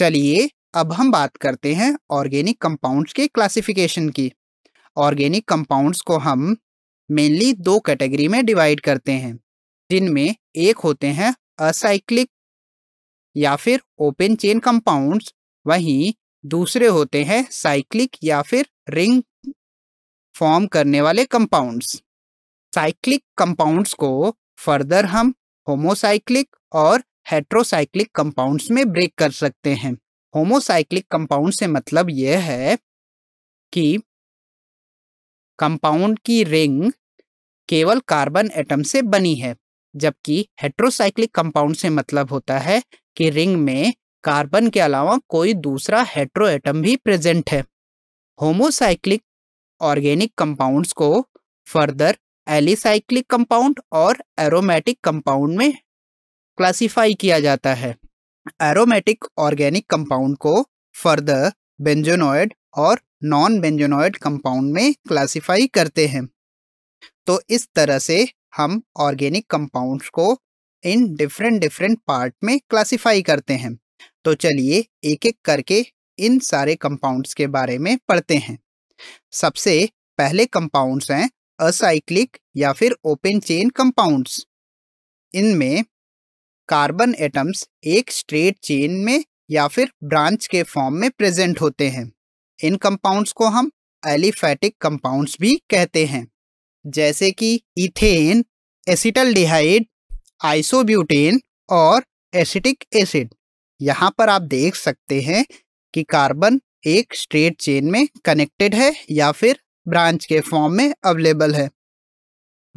चलिए अब हम बात करते हैं ऑर्गेनिक कंपाउंड्स के क्लासिफिकेशन की ऑर्गेनिक कंपाउंड्स को हम मेनली दो कैटेगरी में डिवाइड करते हैं जिनमें एक होते हैं असाइक्लिक या फिर ओपन चेन कंपाउंड्स वहीं दूसरे होते हैं साइक्लिक या फिर रिंग फॉर्म करने वाले कंपाउंड्स साइक्लिक कंपाउंड्स को फर्दर हम होमोसाइक्लिक और हेट्रोसाइक्लिक कंपाउंड्स में ब्रेक कर सकते हैं होमोसाइक्लिक कंपाउंड से मतलब यह है कि कंपाउंड की रिंग केवल कार्बन एटम से बनी है जबकि हेट्रोसाइक्लिक कंपाउंड से मतलब होता है कि रिंग में कार्बन के अलावा कोई दूसरा हेट्रो एटम भी प्रेजेंट है होमोसाइक्लिक ऑर्गेनिक कंपाउंड्स को फर्दर एलिसाइक्लिक कंपाउंड और एरोमेटिक कंपाउंड में क्लासिफाई किया जाता है एरोमेटिक ऑर्गेनिक कंपाउंड को फर्दर बेंजोनॉयड और नॉन बेंजोनॉयड कंपाउंड में क्लासिफाई करते हैं तो इस तरह से हम ऑर्गेनिक कंपाउंड्स को इन डिफरेंट डिफरेंट पार्ट में क्लासिफाई करते हैं तो चलिए एक एक करके इन सारे कंपाउंड्स के बारे में पढ़ते हैं सबसे पहले कंपाउंड्स हैं असाइक्लिक या फिर ओपन चेन कंपाउंड्स इनमें कार्बन एटम्स एक स्ट्रेट चेन में या फिर ब्रांच के फॉर्म में प्रेजेंट होते हैं इन कंपाउंड्स को हम एलिफैटिक कंपाउंड्स भी कहते हैं जैसे कि इथेन एसिटल डिहाइड आइसोब्यूटेन और एसिटिक एसिड यहाँ पर आप देख सकते हैं कि कार्बन एक स्ट्रेट चेन में कनेक्टेड है या फिर ब्रांच के फॉर्म में अवेलेबल है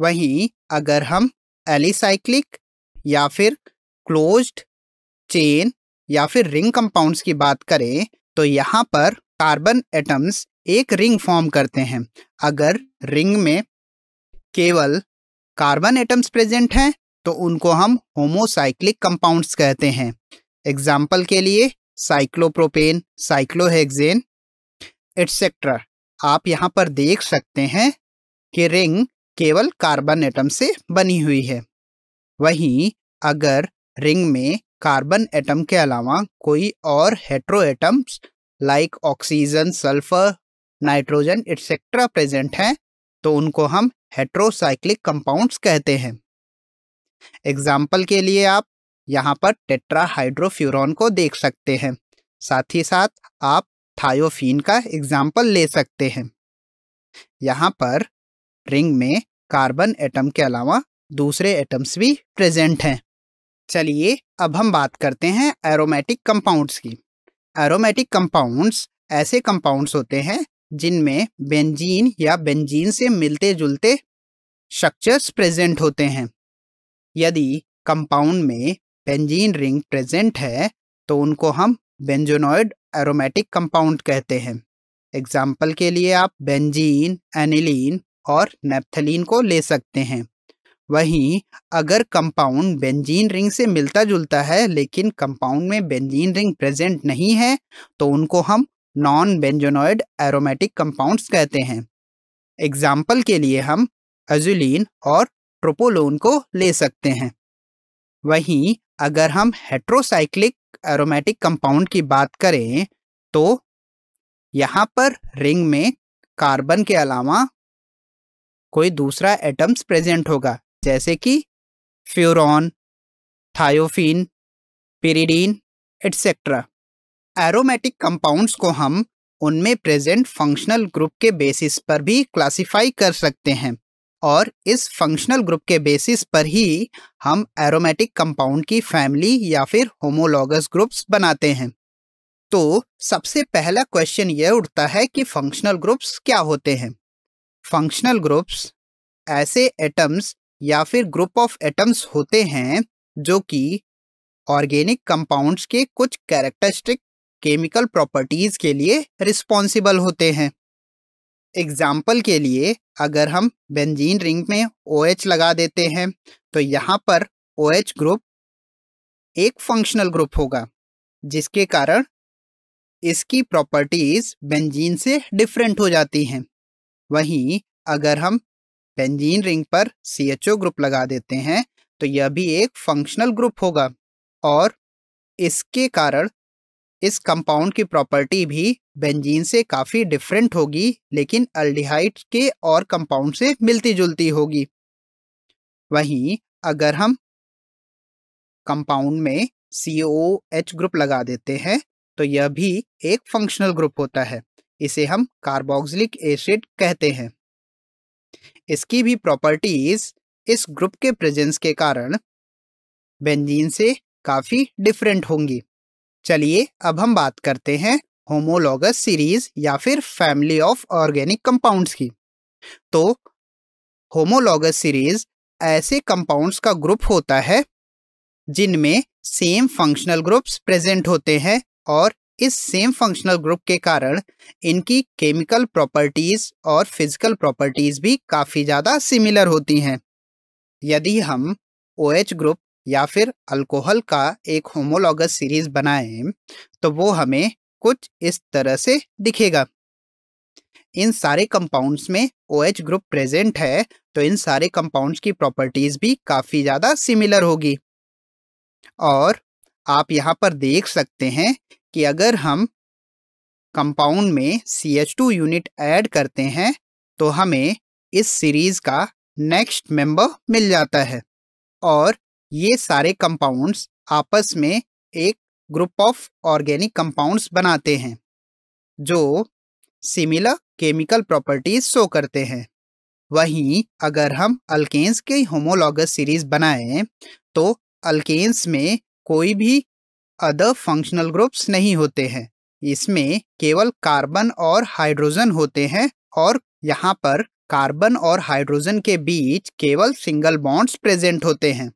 वहीं अगर हम एलिसाइक्लिक या फिर क्लोज्ड चेन या फिर रिंग कंपाउंड्स की बात करें तो यहाँ पर कार्बन एटम्स एक रिंग फॉर्म करते हैं अगर रिंग में केवल कार्बन एटम्स प्रेजेंट हैं तो उनको हम होमोसाइक्लिक कंपाउंड्स कहते हैं एग्जाम्पल के लिए साइक्लोप्रोपेन साइक्लोहेक्सेन एटसेट्रा आप यहाँ पर देख सकते हैं कि रिंग केवल कार्बन एटम से बनी हुई है वहीं अगर रिंग में कार्बन एटम के अलावा कोई और hetero atoms like oxygen sulphur nitrogen et cetera present हैं तो उनको हम हेट्रोसाइक्लिक कंपाउंड्स कहते हैं एग्जाम्पल के लिए आप यहाँ पर टेट्राहाइड्रोफ्यूरॉन को देख सकते हैं साथ ही साथ आप थायोफीन का एग्जाम्पल ले सकते हैं यहाँ पर रिंग में कार्बन एटम के अलावा दूसरे एटम्स भी प्रेजेंट हैं चलिए अब हम बात करते हैं एरोमेटिक कंपाउंड्स की एरोमेटिक कंपाउंड्स ऐसे कंपाउंड्स होते हैं जिनमें बेंजीन या बेंजीन से मिलते जुलते स्ट्रक्चर्स प्रेजेंट होते हैं यदि कंपाउंड में बेंजीन रिंग प्रेजेंट है तो उनको हम बेंजोनॉइड एरोमेटिक कंपाउंड कहते हैं एग्जाम्पल के लिए आप बेंजीन एनिलीन और नेप्थलीन को ले सकते हैं वहीं अगर कंपाउंड बेंजीन रिंग से मिलता जुलता है लेकिन कंपाउंड में बेंजीन रिंग प्रेजेंट नहीं है तो उनको हम नॉन बेंजोनॉइड एरोमेटिक कंपाउंड्स कहते हैं एग्जाम्पल के लिए हम एजुलिन और ट्रोपोलोन को ले सकते हैं वहीं अगर हम हेट्रोसाइक्लिक एरोमेटिक कंपाउंड की बात करें तो यहाँ पर रिंग में कार्बन के अलावा कोई दूसरा एटम्स प्रेजेंट होगा जैसे कि furan thiophene pyridine et cetera aromatic compounds को हम उनमें प्रेजेंट फंक्शनल ग्रुप के बेसिस पर भी क्लासिफाई कर सकते हैं और इस फंक्शनल ग्रुप के बेसिस पर ही हम एरोमेटिक कंपाउंड की फैमिली या फिर होमोलॉगस ग्रुप्स बनाते हैं तो सबसे पहला क्वेश्चन यह उठता है कि फंक्शनल ग्रुप्स क्या होते हैं फंक्शनल ग्रुप्स ऐसे एटम्स या फिर ग्रुप ऑफ एटम्स होते हैं जो कि ऑर्गेनिक कंपाउंड्स के कुछ कैरेक्टरिस्टिक केमिकल प्रॉपर्टीज के लिए रिस्पॉन्सिबल होते हैं एग्जाम्पल के लिए अगर हम बेंजीन रिंग में ओ OH लगा देते हैं तो यहाँ पर ओ OH ग्रुप एक फंक्शनल ग्रुप होगा जिसके कारण इसकी प्रॉपर्टीज बेंजीन से डिफरेंट हो जाती हैं वहीं अगर हम बेंजीन रिंग पर सी एच ओ ग्रुप लगा देते हैं तो यह भी एक फंक्शनल ग्रुप होगा और इसके कारण इस कंपाउंड की प्रॉपर्टी भी बेंजीन से काफ़ी डिफरेंट होगी लेकिन अल्डिहाइड के और कंपाउंड से मिलती जुलती होगी वहीं अगर हम कंपाउंड में सी ओ एच ग्रुप लगा देते हैं तो यह भी एक फंक्शनल ग्रुप होता है इसे हम कार्बोक्सिलिक एसिड कहते हैं इसकी भी प्रॉपर्टीज इस ग्रुप के प्रेजेंस के कारण बेंजीन से काफ़ी डिफरेंट होंगी चलिए अब हम बात करते हैं होमोलॉगस सीरीज या फिर फैमिली ऑफ ऑर्गेनिक कंपाउंड्स की तो होमोलॉगस सीरीज ऐसे कंपाउंड्स का ग्रुप होता है जिनमें सेम फंक्शनल ग्रुप्स प्रेजेंट होते हैं और इस सेम फंक्शनल ग्रुप के कारण इनकी केमिकल प्रॉपर्टीज और फिजिकल प्रॉपर्टीज भी काफ़ी ज़्यादा सिमिलर होती हैं यदि हम ओ OH ग्रुप या फिर अल्कोहल का एक होमोलॉगस सीरीज बनाएं तो वो हमें कुछ इस तरह से दिखेगा इन सारे कंपाउंड्स में ओ OH ग्रुप प्रेजेंट है तो इन सारे कंपाउंड्स की प्रॉपर्टीज भी काफ़ी ज़्यादा सिमिलर होगी और आप यहाँ पर देख सकते हैं कि अगर हम कंपाउंड में C H two unit add करते हैं तो हमें इस सीरीज़ का नेक्स्ट मेंबर मिल जाता है और ये सारे कंपाउंड्स आपस में एक ग्रुप ऑफ ऑर्गेनिक कंपाउंड्स बनाते हैं जो सिमिलर केमिकल प्रॉपर्टीज शो करते हैं वहीं अगर हम अल्केन्स के होमोलॉगस सीरीज बनाएं तो अल्केन्स में कोई भी अदर फंक्शनल ग्रुप्स नहीं होते हैं इसमें केवल कार्बन और हाइड्रोजन होते हैं और यहाँ पर कार्बन और हाइड्रोजन के बीच केवल सिंगल बॉन्ड्स प्रेजेंट होते हैं